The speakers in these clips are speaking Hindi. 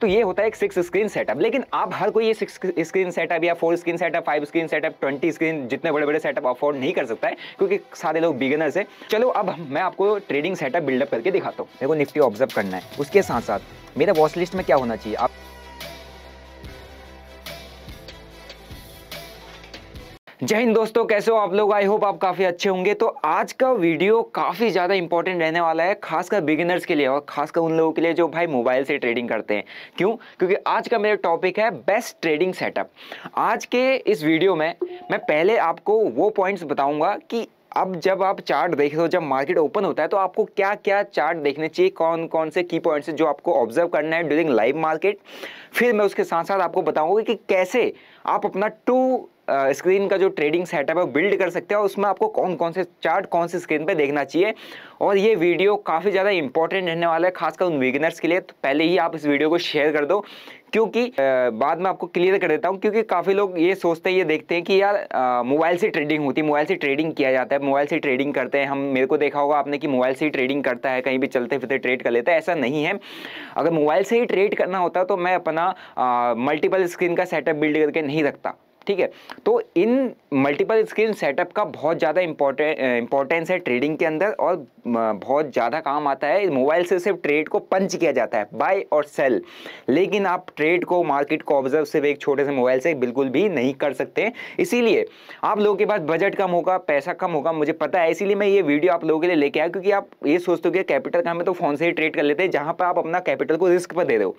तो ये होता है एक सिक्स स्क्रीन सेटअप लेकिन आप हर कोई ये सिक्स स्क्रीन सेटअप या four screen setup five screen setup twenty screen जितने बड़े बड़े सेटअप अफोर्ड नहीं कर सकता है क्योंकि सारे लोग बिगनर्स है चलो अब मैं आपको ट्रेडिंग सेटअप बिल्डअप करके दिखाता हूँ मेरे को निफ्टी ऑब्जर्व करना है उसके साथ साथ मेरा वॉच लिस्ट में क्या होना चाहिए आप जय हिंद दोस्तों कैसे हो आप लोग आई होप आप काफ़ी अच्छे होंगे तो आज का वीडियो काफ़ी ज़्यादा इंपॉर्टेंट रहने वाला है खासकर बिगिनर्स के लिए और खासकर उन लोगों के लिए जो भाई मोबाइल से ट्रेडिंग करते हैं क्यों क्योंकि आज का मेरा टॉपिक है बेस्ट ट्रेडिंग सेटअप आज के इस वीडियो में मैं पहले आपको वो पॉइंट्स बताऊँगा कि अब जब आप चार्ट देख रहे हो जब मार्केट ओपन होता है तो आपको क्या क्या चार्ट देखने चाहिए कौन कौन से की पॉइंट्स जो आपको ऑब्जर्व करना है ड्यूरिंग लाइव मार्केट फिर मैं उसके साथ साथ आपको बताऊंगा कि कैसे आप अपना टू स्क्रीन का जो ट्रेडिंग सेटअप है वो बिल्ड कर सकते हैं और उसमें आपको कौन कौन से चार्ट कौन से स्क्रीन पे देखना चाहिए और ये वीडियो काफ़ी ज़्यादा इंपॉर्टेंट रहने वाला है खासकर उन विगनर्स के लिए तो पहले ही आप इस वीडियो को शेयर कर दो क्योंकि बाद में आपको क्लियर कर देता हूँ क्योंकि काफ़ी लोग ये सोचते हैं ये देखते हैं कि यार मोबाइल से ट्रेडिंग होती है मोबाइल से ट्रेडिंग किया जाता है मोबाइल से ट्रेडिंग करते हैं हम मेरे को देखा होगा आपने कि मोबाइल से ही ट्रेडिंग करता है कहीं भी चलते फिरते ट्रेड कर लेता है ऐसा नहीं है अगर मोबाइल से ही ट्रेड करना होता तो मैं अपना मल्टीपल स्क्रीन का सेटअप बिल्ड करके नहीं रखता ठीक है तो इन मल्टीपल स्क्रीन सेटअप का बहुत ज़्यादा इंपॉर्टेंट इंपॉर्टेंस है ट्रेडिंग के अंदर और बहुत ज़्यादा काम आता है मोबाइल से सिर्फ ट्रेड को पंच किया जाता है बाय और सेल लेकिन आप ट्रेड को मार्केट को ऑब्जर्व सिर्फ एक छोटे से मोबाइल से बिल्कुल भी नहीं कर सकते इसीलिए आप लोगों के पास बजट कम होगा पैसा कम होगा मुझे पता है इसीलिए मैं ये वीडियो आप लोगों के लिए लेके आया क्योंकि आप ये सोचते हो कि कैपिटल का हमें तो फ़ोन से ही ट्रेड कर लेते हैं जहाँ पर आप अपना कैपिटल को रिस्क पर दे रहे हो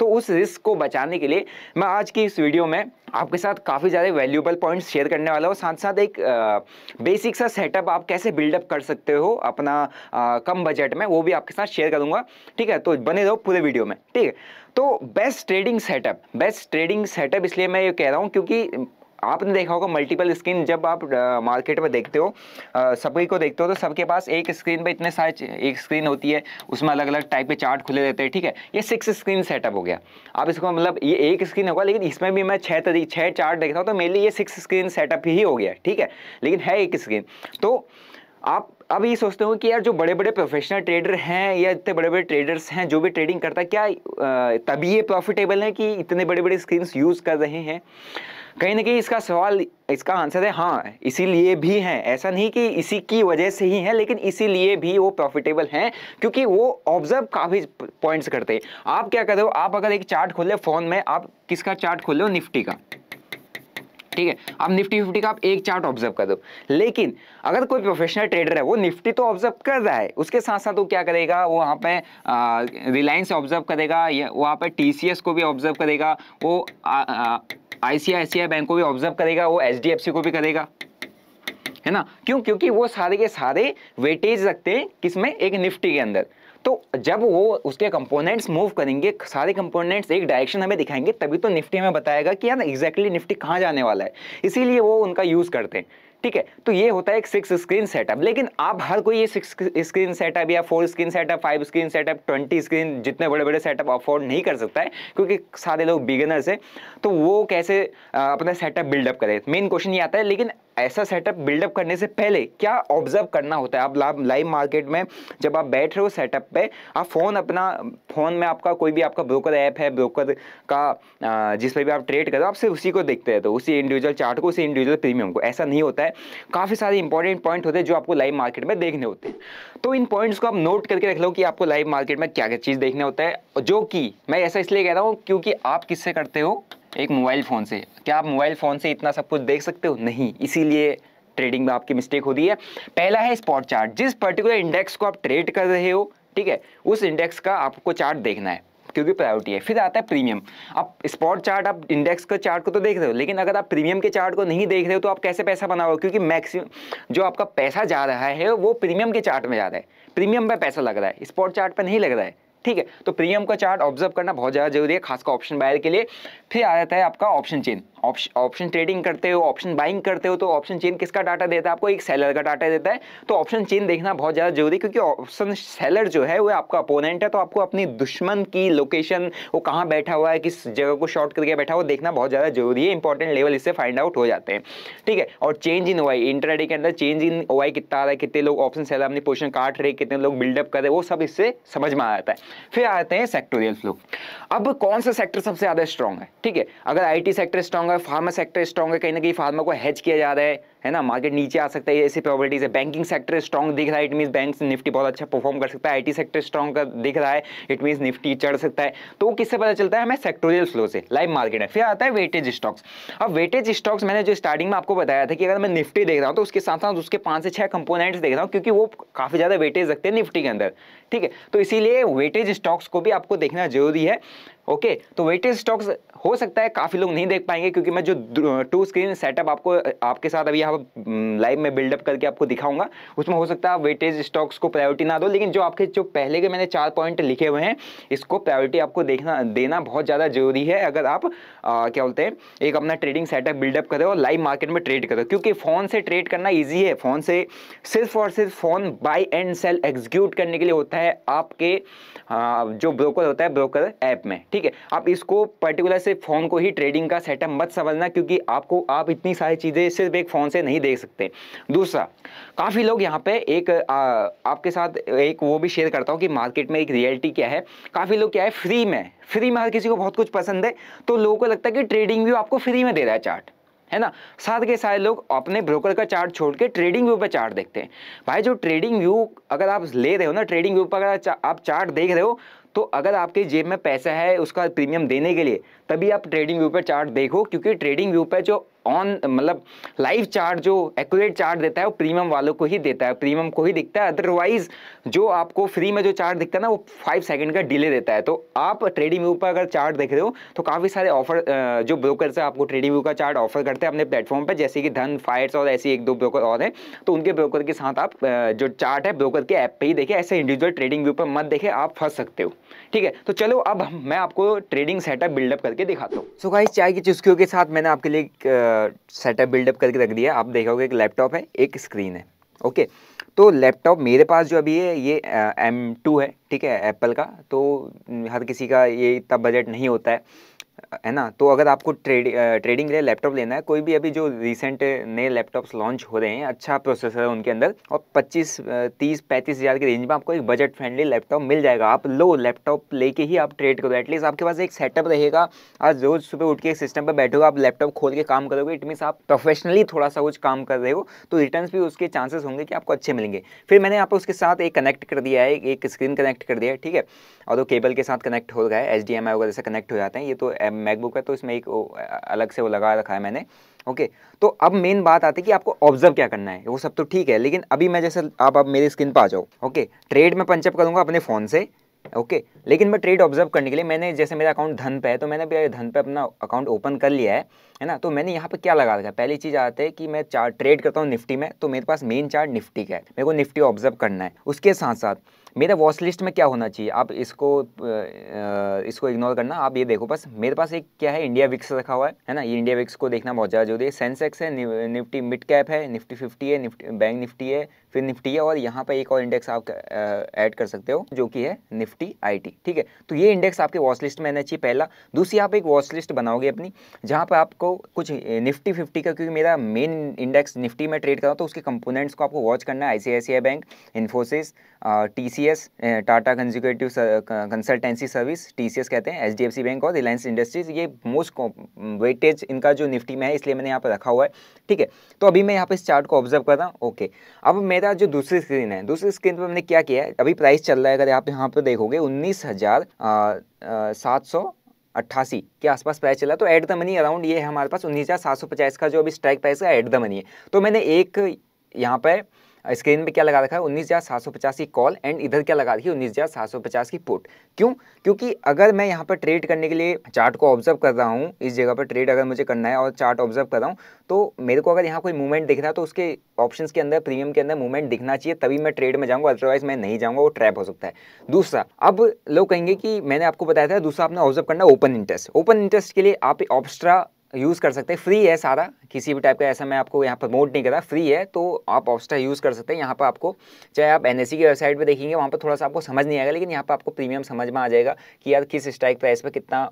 तो उस रिस्क को बचाने के लिए मैं आज की इस वीडियो में आपके साथ काफ़ी ज़्यादा वैल्यूबल पॉइंट्स शेयर करने वाला हूँ साथ साथ एक आ, बेसिक सा सेटअप आप कैसे बिल्डअप कर सकते हो अपना आ, कम बजट में वो भी आपके साथ शेयर करूँगा ठीक है तो बने रहो पूरे वीडियो में ठीक है तो best trading setup best trading setup इसलिए मैं ये कह रहा हूँ क्योंकि आपने देखा होगा मल्टीपल स्क्रीन जब आप मार्केट में देखते हो सभी को देखते हो तो सबके पास एक स्क्रीन पे इतने सारे एक स्क्रीन होती है उसमें अलग अलग टाइप के चार्ट खुले रहते हैं ठीक है ये सिक्स स्क्रीन सेटअप हो गया आप इसको मतलब ये एक स्क्रीन होगा लेकिन इसमें भी मैं छः तरी छः चार्ट देखता हूँ तो मेरे लिए ये सिक्स स्क्रीन सेटअप ही हो गया ठीक है लेकिन है एक स्क्रीन तो आप अब ये सोचते हो कि यार जो बड़े बड़े प्रोफेशनल ट्रेडर हैं या इतने बड़े बड़े ट्रेडर्स हैं जो भी ट्रेडिंग करता है क्या तभी ये प्रॉफिटेबल है कि इतने बड़े बड़े स्क्रीन्स यूज़ कर रहे हैं कहीं ना कहीं इसका सवाल इसका आंसर है हाँ इसीलिए भी हैं ऐसा नहीं कि इसी की वजह से ही है लेकिन इसीलिए भी वो प्रॉफिटेबल हैं क्योंकि वो ऑब्जर्व काफ़ी पॉइंट्स करते हैं आप क्या करो हो आप अगर एक चार्ट खोले फ़ोन में आप किसका चार्ट खोल हो निफ्टी का ठीक है आप निफ्टी फिफ्टी का आप एक चार्ट ऑब्जर्व कर दो लेकिन अगर कोई प्रोफेशनल ट्रेडर है वो निफ्टी तो ऑब्जर्व कर रहा है उसके साथ साथ वो क्या करेगा वो वहाँ पे रिलायंस ऑब्जर्व करेगा या वहाँ पे टी को भी ऑब्जर्व करेगा वो आई आईसीआईसीआई बैंक को भी ऑब्जर्व करेगा वो एच को भी करेगा है ना क्यों क्योंकि वो सारे के सारे वेटेज रखते हैं किसमें एक निफ्टी के अंदर तो जब वो उसके कंपोनेंट्स मूव करेंगे सारे कंपोनेंट्स एक डायरेक्शन हमें दिखाएंगे तभी तो निफ्टी हमें बताएगा कि यार एग्जैक्टली निफ्टी कहाँ जाने वाला है इसीलिए वो उनका यूज़ करते हैं ठीक है तो ये होता है एक सिक्स स्क्रीन सेटअप लेकिन आप हर कोई ये सिक्स स्क्रीन सेटअप या four screen setup five screen setup twenty screen जितने बड़े बड़े सेटअप अफोर्ड नहीं कर सकता है क्योंकि सारे लोग बिगिनर्स हैं तो वो कैसे अपना सेटअप बिल्डअप करें मेन क्वेश्चन ये आता है लेकिन ऐसा सेटअप बिल्डअप करने से पहले क्या ऑब्जर्व करना होता है आप लाइव मार्केट में जब आप बैठ रहे हो सेटअप पे आप फ़ोन अपना फ़ोन में आपका कोई भी आपका ब्रोकर ऐप है ब्रोकर का जिस पर भी आप ट्रेड कर रहे हो आप सिर्फ उसी को देखते हैं तो उसी इंडिविजुअल चार्ट को उसी इंडिविजुअल प्रीमियम को ऐसा नहीं होता है काफ़ी सारे इंपॉर्टेंट पॉइंट होते हैं जो आपको लाइव मार्केट में देखने होते हैं तो इन पॉइंट्स को आप नोट करके रख लो कि आपको लाइव मार्केट में क्या क्या चीज़ देखने होता है जो कि मैं ऐसा इसलिए कह रहा हूँ क्योंकि आप किससे करते हो एक मोबाइल फ़ोन से क्या आप मोबाइल फ़ोन से इतना सब कुछ देख सकते हो नहीं इसीलिए ट्रेडिंग में आपकी मिस्टेक होती है पहला है स्पॉट चार्ट जिस पर्टिकुलर इंडेक्स को आप ट्रेड कर रहे हो ठीक है उस इंडेक्स का आपको चार्ट देखना है क्योंकि प्रायोरिटी है फिर आता है प्रीमियम आप स्पॉट चार्ट आप इंडेक्स के चार्ट को तो देख रहे हो लेकिन अगर आप प्रीमियम के चार्ट को नहीं देख रहे हो तो आप कैसे पैसा बनाओ क्योंकि मैक्सिमम जो आपका पैसा जा रहा है वो प्रीमियम के चार्ट में जा रहा है प्रीमियम पर पैसा लग रहा है स्पॉट चार्ट पर नहीं लग रहा है ठीक है तो प्रीमियम का चार्ट ऑब्जर्व करना बहुत ज़्यादा जरूरी है खासकर ऑप्शन बायर के लिए फिर आ जाता है आपका ऑप्शन चेन ऑप्शन ट्रेडिंग करते हो ऑप्शन बाइंग करते हो तो ऑप्शन चेन किसका डाटा देता है आपको एक सेलर का डाटा देता है तो ऑप्शन चेन देखना बहुत ज़्यादा जरूरी है क्योंकि ऑप्शन सेलर जो है वो आपका अपोनेंट है तो आपको अपनी दुश्मन की लोकेशन वो कहाँ बैठा हुआ है किस जगह को शॉर्ट करके बैठा हुआ देखना बहुत ज़्यादा जरूरी है इंपॉर्टेंट लेवल इससे फाइंड आउट हो जाते हैं ठीक है और चेंज इन ओवाई इंटरडे के अंदर चेंज इन ओवाई कितना आ रहा है कितने लोग ऑप्शन सेलर अपनी पोजिशन काट रहे कितने लोग बिल्डअप कर रहे वो सब इससे समझ में आ जाता है फिर आते हैं सेक्टोरियल फ्लो अब कौन सा सेक्टर सबसे ज़्यादा स्ट्रॉन्ग है ठीक है अगर आईटी सेक्टर स्ट्रॉन्ग है फार्मा सेक्टर स्ट्रॉन्ग है कहीं ना कहीं फार्मा को हैज किया जा रहा है है ना मार्केट नीचे आ सकता है ऐसी प्रॉपर्टीज है बैंकिंग सेक्टर स्ट्रॉन्ग दिख रहा है इट मीन बैंक निफ्टी बहुत अच्छा परफॉर्म कर सकता है आईटी सेक्टर स्ट्रॉन्ग दिख रहा है इट मीन निफ्टी चढ़ सकता है तो किससे पता चलता है हमें सेक्टोरियल फ्लो से लाइव मार्केट है फिर आता है वेटेज स्टॉक्स अब वेटेज स्टॉक्स मैंने जो स्टार्टिंग में आपको बताया था कि अगर मैं निफ्टी देख रहा हूँ तो उसके साथ साथ उसके पाँच से छह कंपोनेंट्स देख रहा हूँ क्योंकि वो काफ़ी ज़्यादा वेटेज रखते हैं निफ्टी के अंदर ठीक है तो इसीलिए वेटेज स्टॉक्स को भी आपको देखना जरूरी है ओके तो वेटेड स्टॉक्स हो सकता है काफ़ी लोग नहीं देख पाएंगे क्योंकि मैं जो टू स्क्रीन सेटअप आपको आपके साथ अभी यहाँ लाइव में बिल्डअप करके आपको दिखाऊंगा उसमें हो सकता है वेटेज स्टॉक्स को प्रायोरिटी ना दो लेकिन जो आपके जो पहले के मैंने चार पॉइंट लिखे हुए हैं इसको प्रायोरिटी आपको देखना देना बहुत ज़्यादा जरूरी है अगर आप आ, क्या बोलते हैं एक अपना ट्रेडिंग सेटअप बिल्डअप करो और लाइव मार्केट में ट्रेड करो क्योंकि फ़ोन से ट्रेड करना ईजी है फ़ोन से सिर्फ और सिर्फ phone buy and sell execute करने के लिए होता है आपके जो ब्रोकर होता है ब्रोकर ऐप में ठीक ठीक है आप इसको पर्टिकुलर से फ़ोन को ही ट्रेडिंग का सेटअप मत समझना क्योंकि आपको आप इतनी सारी चीज़ें सिर्फ एक फ़ोन से नहीं देख सकते दूसरा काफ़ी लोग यहाँ पे एक आ, आपके साथ एक वो भी शेयर करता हूँ कि मार्केट में एक रियलिटी क्या है काफ़ी लोग क्या है फ्री में फ्री में हर किसी को बहुत कुछ पसंद है तो लोगों को लगता है कि ट्रेडिंग व्यू आपको फ्री में दे रहा है चार्ट है ना साथ के सारे लोग अपने ब्रोकर का चार्ट छोड़ के ट्रेडिंग व्यू पर चार्ट देखते हैं भाई जो ट्रेडिंग व्यू अगर आप ले रहे हो ना ट्रेडिंग व्यू पर अगर आप चार्ट देख रहे हो तो अगर आपके जेब में पैसा है उसका प्रीमियम देने के लिए तभी आप ट्रेडिंग व्यू पर चार्ट देखो क्योंकि ट्रेडिंग व्यू पर जो ऑन मतलब लाइव चार्ट जो एक्यूरेट चार्ट देता है वो प्रीमियम वालों को ही देता है प्रीमियम को ही दिखता है अदरवाइज जो आपको फ्री में जो चार्ट दिखता है ना वो फाइव सेकंड का डिले देता है तो आप ट्रेडिंग व्यू पर अगर चार्ट देख रहे हो तो काफ़ी सारे ऑफर जो ब्रोकर से आपको ट्रेडिंग व्यू का चार्ट ऑफर करते हैं अपने प्लेटफॉर्म पर जैसे कि धन फाइट्स और ऐसे एक दो ब्रोकर और हैं तो उनके ब्रोकर के साथ आप जो चार्ट है ब्रोकर के ऐप पर ही देखें ऐसे इंडिविजुअल ट्रेडिंग व्यू पर मत देखें आप फंस सकते हो ठीक है तो चलो अब मैं आपको ट्रेडिंग सेटअप बिल्डअप करके दिखाता हूँ सो गाइस चाय की चुस्कियों के साथ मैंने आपके लिए एक सेटअप बिल्डअप करके रख दिया आप देखोगे एक लैपटॉप है एक स्क्रीन है ओके तो लैपटॉप मेरे पास जो अभी है ये एम टू है ठीक है एप्पल का तो हर किसी का ये इतना बजट नहीं होता है है ना तो अगर आपको ट्रेड ट्रेडिंग के लिए लैपटॉप लेना है कोई भी अभी जो रिसेंट नए लैपटॉप्स लॉन्च हो रहे हैं अच्छा प्रोसेसर है उनके अंदर और 25 30 पैंतीस हज़ार की रेंज में आपको एक बजट फ्रेंडली लैपटॉप मिल जाएगा आप लो लैपटॉप लेके ही आप ट्रेड करो एटलीस्ट आपके पास एक सेटअप रहेगा आज रोज़ सुबह उठ के एक सिस्टम पर बैठोगे आप लैपटॉप खोल के काम करोगे इट मीन्स आप प्रोफेशनली थोड़ा सा कुछ काम कर रहे हो तो रिटर्न भी उसके चांसेस होंगे कि आपको अच्छे मिलेंगे फिर मैंने आपको उसके साथ एक कनेक्ट कर दिया है एक स्क्रीन कनेक्ट कर दिया है ठीक है और वो केबल के साथ कनेक्ट हो गया है एच डी एम आई वगैरह से कनेक्ट हो जाते हैं ये तो मैकबुक है तो इसमें एक अलग से वो लगा रखा है मैंने ओके तो अब मेन बात आती है कि आपको ऑब्जर्व क्या करना है वो सब तो ठीक है लेकिन अभी मैं जैसे आप अब मेरी स्क्रीन पर आ जाओ ओके ट्रेड में पंचअप करूँगा अपने फ़ोन से ओके लेकिन मैं ट्रेड ऑब्जर्व करने के लिए मैंने जैसे मेरा अकाउंट धन पे है तो मैंने भी धन पे अपना अकाउंट ओपन कर लिया है है ना तो मैंने यहाँ पे क्या लगा रखा है पहली चीज़ आते है कि मैं चार्ट ट्रेड करता हूँ निफ्टी में तो मेरे पास मेन चार्ट निफ्टी का है मेरे को निफ्टी ऑब्जर्व करना है उसके साथ साथ मेरे वॉच लिस्ट में क्या होना चाहिए आप इसको इसको इग्नोर करना आप ये देखो बस मेरे पास एक क्या है इंडिया विक्स रखा हुआ है है ना ये इंडिया विक्स को देखना बहुत ज़्यादा जरूरी है सेंसेक्स है निफ्टी मिड कैप है निफ्टी फिफ्टी है निफ्टी बैंक निफ्टी है फिर निफ्टी है और यहाँ पर एक और इंडेक्स आप ऐड कर सकते हो जो कि है निफ्टी आई ठीक है तो ये इंडेक्स आपके वॉच लिस्ट में रहना चाहिए पहला दूसरी आप एक वॉच लिस्ट बनाओगे अपनी जहाँ पर आपको कुछ निफ्टी फिफ्टी का क्योंकि मेरा मेन इंडेक्स निफ्टी में ट्रेड करा तो उसके कंपोनेंट्स को आपको वॉच करना है I bank Infosys T TCS Tata consecutive consultancy service TCS कहते हैं एचडीएफसी बैंक और रिलायंस इंडस्ट्रीज ये मोस्ट वेटेज इनका जो निफ्टी में है इसलिए मैंने यहाँ पर रखा हुआ है ठीक है तो अभी मैं यहाँ पर इस चार्ट को ऑब्जर्व कर रहा हूँ ओके अब मेरा जो दूसरी स्क्रीन है दूसरी स्क्रीन पर मैंने क्या किया है अभी प्राइस चल रहा है अगर आप यहाँ पर देखोगे उन्नीस सात सौ अट्ठासी के आसपास प्राइस चला तो एट द मनी अराउंड ये हमारे पास उन्नीस हज़ार सात सौ पचास का जो अभी स्ट्राइक प्राइस है एट द मनी है तो मैंने एक यहाँ पर स्क्रीन पे क्या लगा रखा है उन्नीस हज़ार सात सौ पचास की कॉल एंड इधर क्या लगा रखी है उन्नीस हज़ार सात सौ पचास की पुट क्यों क्योंकि अगर मैं यहाँ पर ट्रेड करने के लिए चार्ट को ऑब्जर्व कर रहा हूँ इस जगह पर ट्रेड अगर मुझे करना है और चार्ट ऑब्जर्व कर रहा हूँ तो मेरे को अगर यहाँ कोई मूवमेंट दिख रहा है तो उसके ऑप्शन के अंदर प्रीमियम के अंदर मूवमेंट दिखना चाहिए तभी मैं ट्रेड में जाऊँगा अदरवाइज मैं नहीं जाऊँगा वो ट्रैप हो सकता है दूसरा अब लोग कहेंगे कि मैंने आपको बताया था दूसरा आपने ऑब्जर्व करना ओपन इंटरेस्ट ओपन इंटरेस्ट के लिए आप ऑप्स्ट्रा यूज़ कर सकते हैं फ्री है सारा किसी भी टाइप का ऐसा मैं आपको यहाँ प्रमोट नहीं कर रहा फ्री है तो आप ऑप्स्टा यूज़ कर सकते हैं यहाँ पर आपको चाहे आप एन e की वेबसाइट पर देखेंगे वहाँ पर थोड़ा सा आपको समझ नहीं आएगा लेकिन यहाँ पर आपको प्रीमियम समझ में आ जाएगा कि यार किस स्ट्राइक प्राइस पर कितना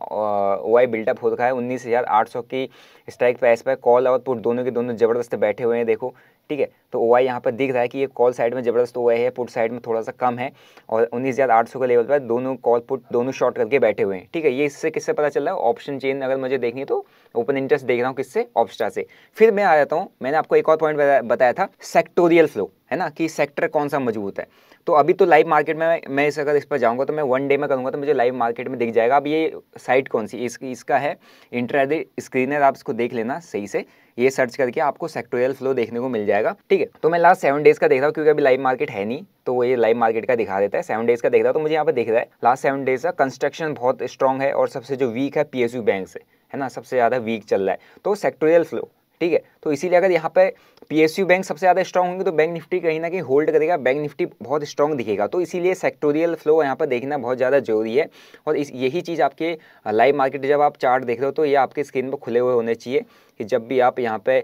ओ आई बिल्टअप हो रखा है उन्नीस हज़ार आठ सौ की स्ट्राइक प्राइस पर कॉल और पुट दोनों के दोनों ज़बरदस्त बैठे हुए हैं देखो ठीक है तो ओ आई यहाँ पर दिख रहा है कि ये कॉल साइड में ज़बरदस्त ओ आई है पुट साइड में थोड़ा सा कम है और उन्नीस हज़ार आठ सौ के लेवल पर दोनों कॉल पुट दोनों शॉर्ट करके बैठे हुए हैं ठीक है ये इससे किससे पता चल रहा है ऑप्शन चेन अगर मुझे देखें तो ओपन इंटरेस्ट देख रहा हूँ किससे ऑप्शा से फिर मैं आ जाता हूँ मैंने आपको एक और पॉइंट बताया था सेक्टोरियल फ्लो है ना कि सेक्टर कौन सा मजबूत है तो अभी तो लाइव मार्केट में मैं इस अगर इस पर जाऊँगा तो मैं वन डे में करूँगा तो मुझे लाइव मार्केट में दिख जाएगा अब ये साइट कौन सी इस, इसका है स्क्रीन स्क्रीनर आप इसको देख लेना सही से ये सर्च करके आपको सेक्टोरियल फ्लो देखने को मिल जाएगा ठीक है तो मैं लास्ट सेवन डेज का देख रहा हूँ क्योंकि अभी लाइव मार्केट है नहीं तो वो ये लाइव मार्केट का दिखा देता है सेवन डेज का देख रहा हूँ तो मुझे यहाँ पर देख रहा है लास्ट सेवन डेज का कंस्ट्रक्शन बहुत स्ट्रॉग है और सबसे जो वीक है पी बैंक से है ना सबसे ज़्यादा वीक चल रहा है तो सेक्टोरियल फ्लो ठीक है तो इसीलिए अगर यहाँ पे पी बैंक सबसे ज़्यादा स्ट्रॉग होंगे तो बैंक निफ्टी कहीं ना कहीं होल्ड करेगा बैंक निफ्टी बहुत स्ट्रॉन्ग दिखेगा तो इसीलिए सेक्टोरियल फ्लो यहाँ पर देखना बहुत ज़्यादा जरूरी है और इस यही चीज़ आपके लाइव मार्केट जब आप चार्ट देख रहे हो तो ये आपके स्क्रीन पर खुले हुए होने चाहिए कि जब भी आप यहाँ पर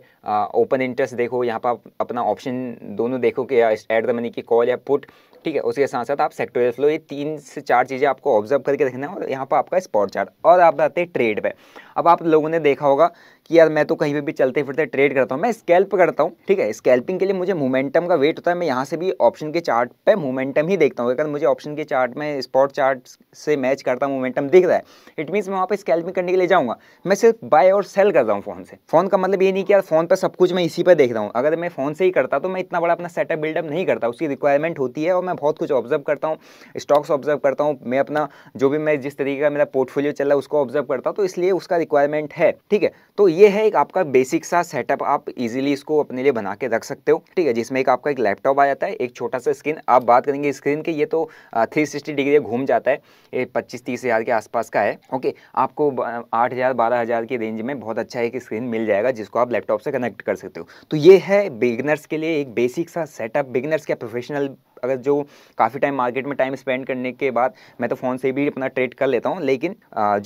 ओपन इंटरेस्ट देखो यहाँ पर आप अपना ऑप्शन दोनों देखो कि एट द मनी की कॉल या पुट ठीक है उसके साथ साथ आप सेक्टोरियल फ्लो ये तीन से चार चीज़ें आपको ऑब्जर्व करके देखना है और यहाँ पर आपका स्पॉट चार्ट और आप जाते हैं ट्रेड पर अब आप लोगों ने देखा होगा कि यार मैं तो कहीं पर भी चलते फिरते ट्रेड करता हूँ मैं स्कैल्प करता हूँ ठीक है स्कैल्पिंग के लिए मुझे मोमेंटम का वेट होता है मैं यहाँ से भी ऑप्शन के चार्ट मोमेंटम ही देखता हूँ अगर मुझे ऑप्शन के चार्ट में स्पॉट चार्ट से मैच करता मोमेंटम दिख रहा है इट मीन्स मैं वहाँ पर स्कैल्पिंग करने के लिए जाऊँगा मैं सिर्फ बाय और सेल कर रहा हूँ फ़ोन से फ़ोन का मतलब ये नहीं कि यार फ़ोन पर सब कुछ मैं इसी पर देख रहा हूँ अगर मैं फ़ोन से ही करता तो मैं इतना बड़ा अपना सेटअप बिल्डअप नहीं करता उसकी रिक्वायरमेंट होती है और मैं मैं बहुत कुछ ऑब्जर्व करता हूँ स्टॉक्स ऑब्जर्व करता हूँ मैं अपना जो भी मैं जिस तरीके का मेरा पोर्टफोलियो चल रहा है उसको ऑब्जर्व करता हूँ तो इसलिए उसका रिक्वायरमेंट है ठीक है तो ये है एक आपका बेसिक सा सेटअप आप इजिली इसको अपने लिए बना के रख सकते हो ठीक है जिसमें एक आपका एक लैपटॉप आ जाता है एक छोटा सा स्क्रीन आप बात करेंगे स्क्रीन के ये तो थ्री सिक्सटी डिग्री घूम जाता है ये पच्चीस तीस हज़ार के आसपास का है ओके आपको आठ हज़ार बारह हज़ार की रेंज में बहुत अच्छा एक स्क्रीन मिल जाएगा जिसको आप लैपटॉप से कनेक्ट कर सकते हो तो ये है बिगनर्स के लिए एक बेसिक सा सेटअप बिगनर्स क्या प्रोफेशनल अगर जो काफ़ी टाइम मार्केट में टाइम स्पेंड करने के बाद मैं तो फ़ोन से भी अपना ट्रेड कर लेता हूँ लेकिन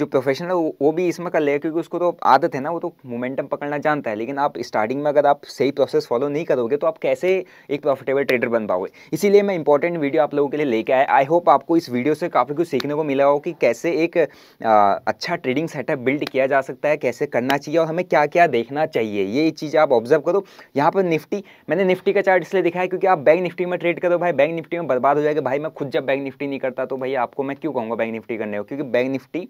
जो प्रोफेशनल है वो भी इसमें कर लेगा क्योंकि उसको तो आदत है ना वो तो मोमेंटम पकड़ना जानता है लेकिन आप स्टार्टिंग में अगर आप सही प्रोसेस फॉलो नहीं करोगे तो आप कैसे एक प्रॉफिटेबल ट्रेडर बन पाओगे इसीलिए मैं इंपॉर्टेंट वीडियो आप लोगों के लिए लेके आया आई होप आपको इस वीडियो से काफ़ी कुछ सीखने को मिला हो कि कैसे एक अच्छा ट्रेडिंग सेटअप बिल्ड किया जा सकता है कैसे करना चाहिए और हमें क्या क्या देखना चाहिए ये चीज़ आप ऑब्जर्व करो यहाँ पर निफ्टी मैंने निफ्टी का चार्ट इसलिए दिखाया क्योंकि आप बैंक निफ्टी में ट्रेड करो भाई बैंक बैंक निफ्टी में बर्बाद हो जाएगा भाई मैं खुद जब बैंक निफ्टी नहीं करता तो भाई आपको मैं क्यों कहूँगा बैंक निफ्टी करने को क्योंकि बैंक निफ्टी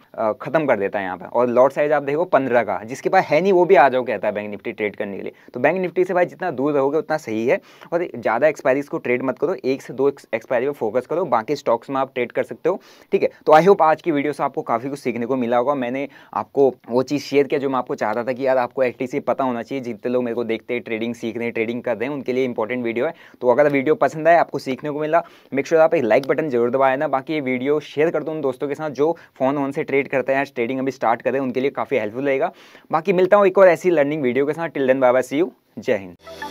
खत्म कर देता है यहाँ पर और लॉट साइज आप देखो पंद्रह का जिसके पास है नहीं वो भी आ जाओ कहता है बैंक निफ्टी ट्रेड करने के लिए तो बैंक निफ्टी से भाई जितना दूर रहोगे उतना सही है और ज़्यादा एक्सपायरी को ट्रेड मत करो एक से दो एक्सपायरी पर फोकस करो बाकी स्टॉक्स में आप ट्रेड कर सकते हो ठीक है तो आई होप आज की वीडियो से आपको काफ़ी कुछ सीखने को मिला होगा मैंने आपको वो चीज़ शेयर किया जो मैं आपको चाहता था कि यार आपको एफ पता होना चाहिए जितने लोग मेरे को देखते हैं ट्रेडिंग सीख रहे हैं ट्रेडिंग कर रहे हैं उनके लिए इंपॉर्टेंट वीडियो है तो अगर वीडियो पसंद आए आपको सीख देखने को मिला मेक श्योर आप एक लाइक बटन जरूर दबाए ना बाकी ये वीडियो शेयर कर दो उन दोस्तों के साथ जो फ़ोन वन से ट्रेड करते हैं ट्रेडिंग अभी स्टार्ट करें उनके लिए काफ़ी हेल्पफुल रहेगा बाकी मिलता हूँ एक और ऐसी लर्निंग वीडियो के साथ टिल बाबा सी यू जय हिंद